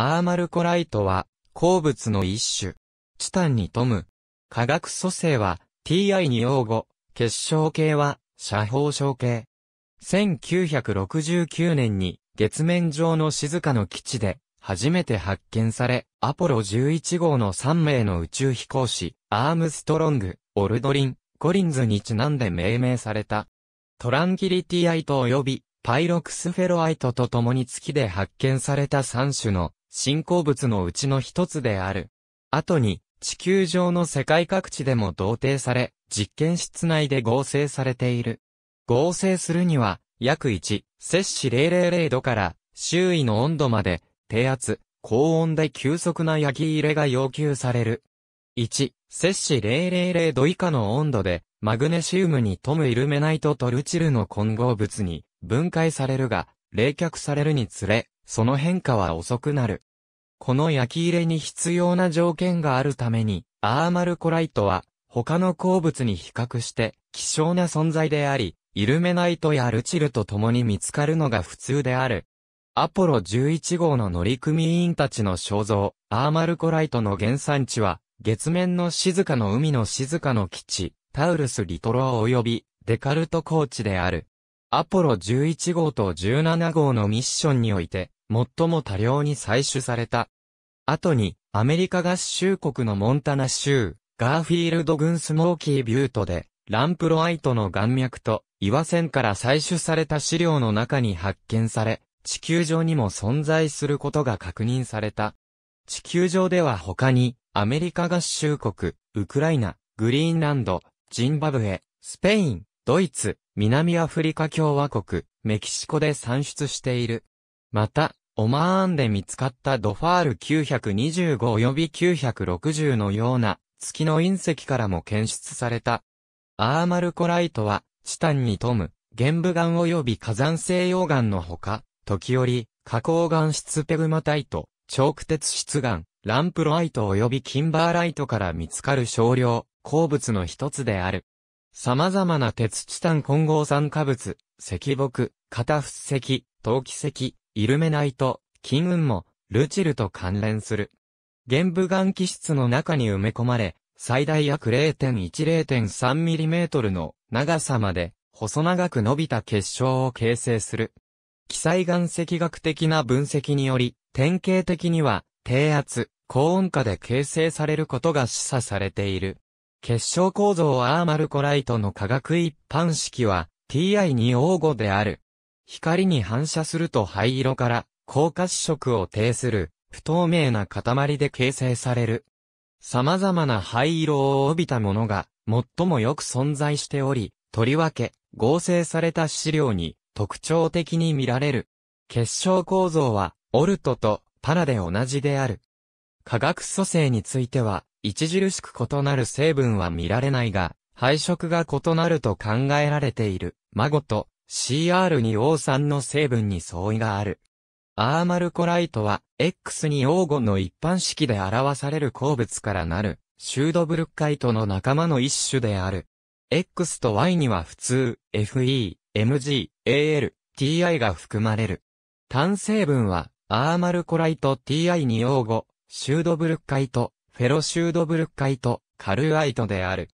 アーマルコライトは、鉱物の一種。チタンに富む。化学組成は、TI に用語。結晶系は、斜方晶系。1969年に、月面上の静かの基地で、初めて発見され、アポロ11号の3名の宇宙飛行士、アームストロング、オルドリン、コリンズにちなんで命名された。トランキリティアイト及び、パイロクスフェロアイトと共に月で発見された3種の新鉱物のうちの一つである。後に、地球上の世界各地でも同定され、実験室内で合成されている。合成するには、約1、摂氏000度から周囲の温度まで、低圧、高温で急速な焼き入れが要求される。1、摂氏000度以下の温度で、マグネシウムにトムイルメナイトトルチルの混合物に分解されるが、冷却されるにつれ、その変化は遅くなる。この焼き入れに必要な条件があるために、アーマルコライトは、他の鉱物に比較して、希少な存在であり、イルメナイトやルチルと共に見つかるのが普通である。アポロ11号の乗組員たちの肖像、アーマルコライトの原産地は、月面の静かの海の静かの基地、タウルスリトロ及び、デカルト高地である。アポロ11号と17号のミッションにおいて、最も多量に採取された。後に、アメリカ合衆国のモンタナ州、ガーフィールド群スモーキービュートで、ランプロアイトの岩脈と岩線から採取された資料の中に発見され、地球上にも存在することが確認された。地球上では他に、アメリカ合衆国、ウクライナ、グリーンランド、ジンバブエ、スペイン、ドイツ、南アフリカ共和国、メキシコで産出している。また、オマーンで見つかったドファール925及び960のような月の隕石からも検出された。アーマルコライトは、チタンに富む、玄武岩及び火山性溶岩のほか、時折、花崗岩質ペグマタイト、ーク鉄質岩、ランプロライト及びキンバーライトから見つかる少量、鉱物の一つである。様々な鉄チタン混合酸化物、石木、片伏石、陶器石、イルメナイト、金運も、ルチルと関連する。玄武岩気質の中に埋め込まれ、最大約 0.1-0.3mm の長さまで、細長く伸びた結晶を形成する。記載岩石学的な分析により、典型的には、低圧、高温下で形成されることが示唆されている。結晶構造アーマルコライトの化学一般式は TI2O5 である。光に反射すると灰色から高褐色を呈する不透明な塊で形成される。様々な灰色を帯びたものが最もよく存在しており、とりわけ合成された資料に特徴的に見られる。結晶構造はオルトとパラで同じである。化学組成については著しく異なる成分は見られないが、配色が異なると考えられている。孫と CR2O3 の成分に相違がある。アーマルコライトは、X2O5 の一般式で表される鉱物からなる、シュードブルッカイトの仲間の一種である。X と Y には普通、FE、MG、AL、TI が含まれる。単成分は、アーマルコライト TI2O5、シュードブルッカイト、フェロシュードブルッカイト、カルアイトである。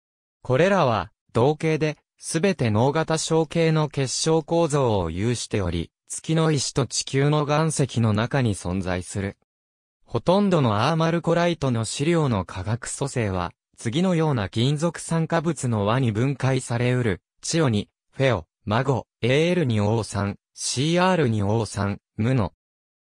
これらは、同型で、すべて脳型小形の結晶構造を有しており、月の石と地球の岩石の中に存在する。ほとんどのアーマルコライトの資料の化学組成は、次のような金属酸化物の輪に分解されうる、チオに、フェオ、マゴ、AL2O3、CR2O3、ムノ。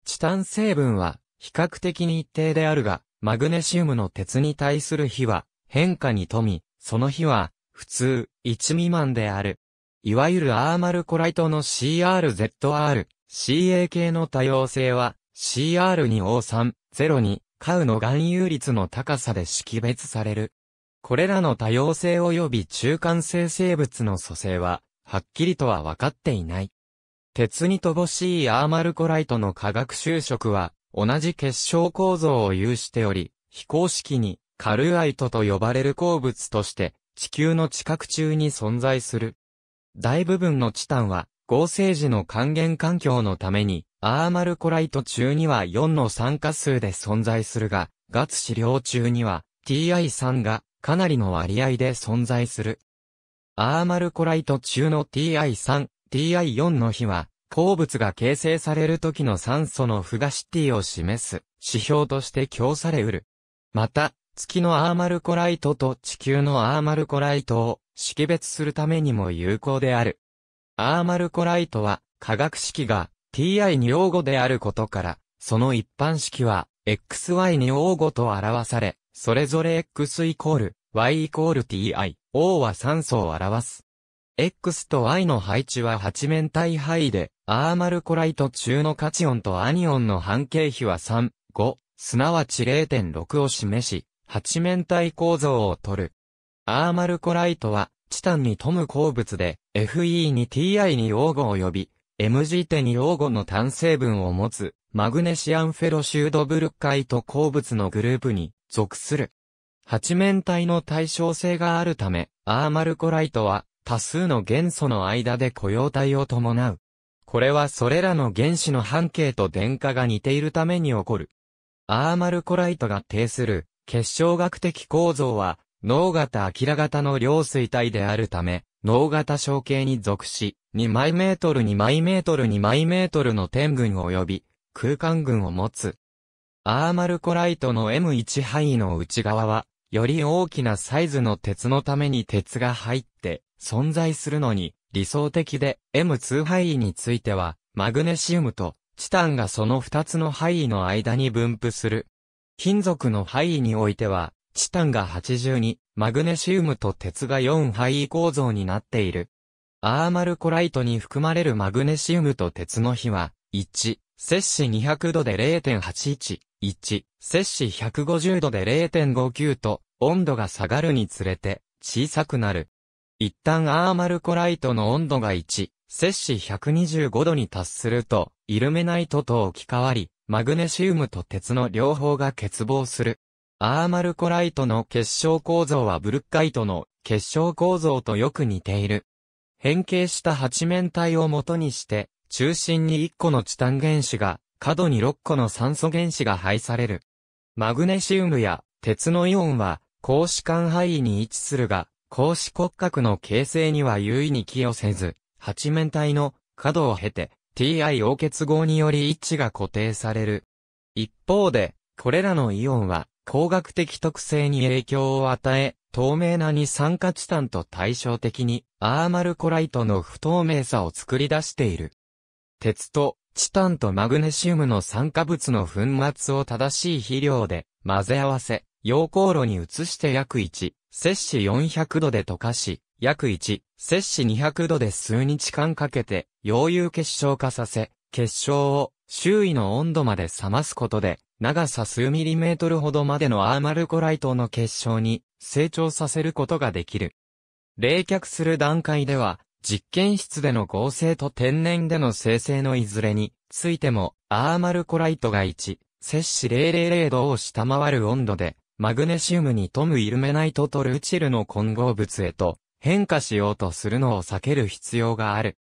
チタン成分は、比較的に一定であるが、マグネシウムの鉄に対する比は、変化に富み、その比は、普通、1未満である。いわゆるアーマルコライトの CRZR、CA 系の多様性は、CR2O3、0に、カウの含有率の高さで識別される。これらの多様性及び中間性生物の組成は、はっきりとは分かっていない。鉄に乏しいアーマルコライトの化学修飾は、同じ結晶構造を有しており、非公式に、カルアイトと呼ばれる鉱物として、地球の地殻中に存在する。大部分のチタンは、合成時の還元環境のために、アーマルコライト中には4の酸化数で存在するが、ガツ資料中には TI3 がかなりの割合で存在する。アーマルコライト中の TI3、TI4 の比は、鉱物が形成される時の酸素のフガシティを示す指標として供されうる。また、月のアーマルコライトと地球のアーマルコライトを識別するためにも有効である。アーマルコライトは化学式が ti に応語であることから、その一般式は xy に応語と表され、それぞれ x イコール y イコール ti、o は酸素を表す。X と Y の配置は8面体範囲で、アーマルコライト中のカチオンとアニオンの半径比は3、5、すなわち0.6を示し、八面体構造をとる。アーマルコライトは、チタンに富む鉱物で、FE に TI に黄を呼び、MG 手に黄金の単成分を持つ、マグネシアンフェロシュードブルカイト鉱物のグループに属する。八面体の対称性があるため、アーマルコライトは多数の元素の間で雇用体を伴う。これはそれらの原子の半径と電荷が似ているために起こる。アーマルコライトが呈する結晶学的構造は、脳型明型の両水体であるため、脳型小径に属し、2マイメートル2マイメートル2マイメートルの天群及び、空間群を持つ。アーマルコライトの M1 範囲の内側は、より大きなサイズの鉄のために鉄が入って存在するのに理想的で M2 範囲についてはマグネシウムとチタンがその2つの範囲の間に分布する金属の範囲においては、チタンが82、マグネシウムと鉄が4範囲構造になっている。アーマルコライトに含まれるマグネシウムと鉄の比は、1、摂氏200度で0.81、1、摂氏150度で0.59と、温度が下がるにつれて、小さくなる。一旦アーマルコライトの温度が1、摂氏125度に達すると、イルメナイトと置き換わり、マグネシウムと鉄の両方が欠乏する。アーマルコライトの結晶構造はブルッカイトの結晶構造とよく似ている。変形した八面体を元にして、中心に1個のチタン原子が、角に6個の酸素原子が配される。マグネシウムや鉄のイオンは、格子間範囲に位置するが、格子骨格の形成には優位に寄与せず、八面体の角を経て、TiO 結合により位置が固定される。一方で、これらのイオンは、光学的特性に影響を与え、透明な二酸化チタンと対照的に、アーマルコライトの不透明さを作り出している。鉄と、チタンとマグネシウムの酸化物の粉末を正しい肥料で、混ぜ合わせ、溶鉱炉に移して約1、摂氏400度で溶かし、約1、摂氏200度で数日間かけて、溶融結晶化させ、結晶を周囲の温度まで冷ますことで、長さ数ミリメートルほどまでのアーマルコライトの結晶に成長させることができる。冷却する段階では、実験室での合成と天然での生成のいずれについても、アーマルコライトが1、摂氏000度を下回る温度で、マグネシウムに富むイルメナイトとルチルの混合物へと変化しようとするのを避ける必要がある。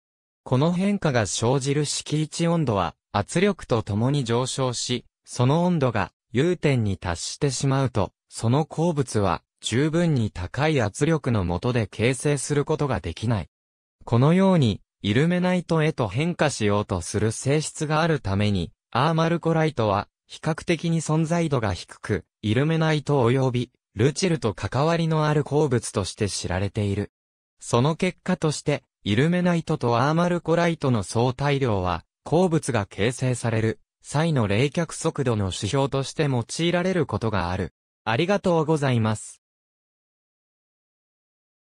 この変化が生じる位置温度は圧力とともに上昇し、その温度が融点に達してしまうと、その鉱物は十分に高い圧力の下で形成することができない。このように、イルメナイトへと変化しようとする性質があるために、アーマルコライトは比較的に存在度が低く、イルメナイト及びルチルと関わりのある鉱物として知られている。その結果として、イルメナイトとアーマルコライトの相対量は、鉱物が形成される、際の冷却速度の指標として用いられることがある。ありがとうございます。